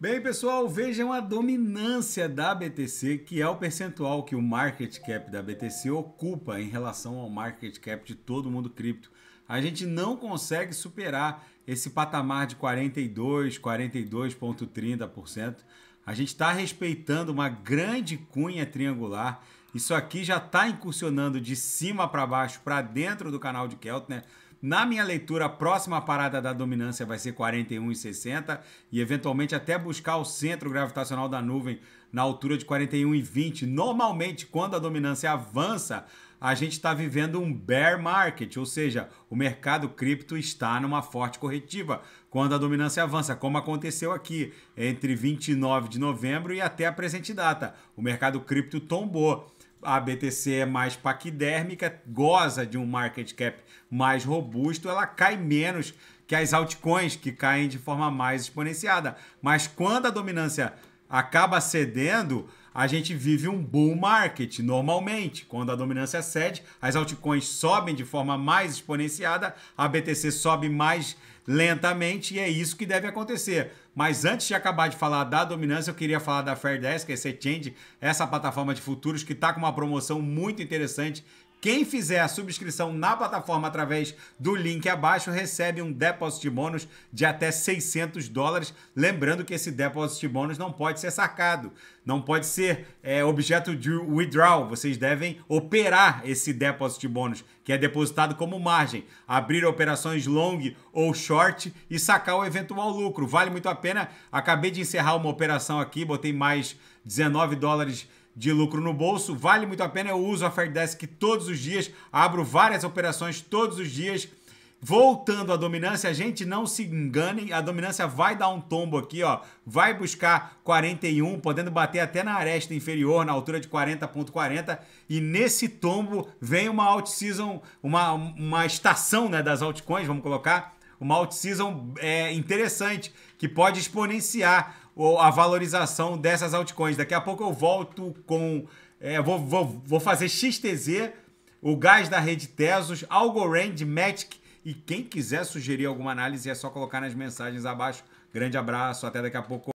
Bem, pessoal, vejam a dominância da BTC, que é o percentual que o market cap da BTC ocupa em relação ao market cap de todo mundo cripto. A gente não consegue superar esse patamar de 42, 42.30%. A gente está respeitando uma grande cunha triangular. Isso aqui já está incursionando de cima para baixo, para dentro do canal de Keltner. Né? Na minha leitura, a próxima parada da dominância vai ser 41,60 e eventualmente até buscar o centro gravitacional da nuvem na altura de 41,20. Normalmente, quando a dominância avança, a gente está vivendo um bear market, ou seja, o mercado cripto está numa forte corretiva quando a dominância avança, como aconteceu aqui entre 29 de novembro e até a presente data. O mercado cripto tombou a BTC é mais paquidérmica, goza de um market cap mais robusto, ela cai menos que as altcoins que caem de forma mais exponenciada. Mas quando a dominância acaba cedendo, a gente vive um bull market normalmente. Quando a dominância cede, as altcoins sobem de forma mais exponenciada, a BTC sobe mais lentamente e é isso que deve acontecer. Mas antes de acabar de falar da dominância, eu queria falar da Fairdesk, essa exchange, essa plataforma de futuros que está com uma promoção muito interessante quem fizer a subscrição na plataforma através do link abaixo recebe um depósito de bônus de até 600 dólares. Lembrando que esse depósito de bônus não pode ser sacado, não pode ser é, objeto de withdrawal. Vocês devem operar esse depósito de bônus, que é depositado como margem, abrir operações long ou short e sacar o eventual lucro. Vale muito a pena. Acabei de encerrar uma operação aqui, botei mais 19 dólares de lucro no bolso. Vale muito a pena, eu uso a Fairdesk todos os dias, abro várias operações todos os dias. Voltando à dominância, a gente não se engane, a dominância vai dar um tombo aqui, ó. Vai buscar 41, podendo bater até na aresta inferior, na altura de 40.40, e nesse tombo vem uma alt season, uma, uma estação, né, das altcoins, vamos colocar, uma alt season é, interessante, que pode exponenciar a valorização dessas altcoins. Daqui a pouco eu volto com. É, vou, vou, vou fazer XTZ, o gás da rede Tesos, Algorand, Matic. E quem quiser sugerir alguma análise é só colocar nas mensagens abaixo. Grande abraço, até daqui a pouco.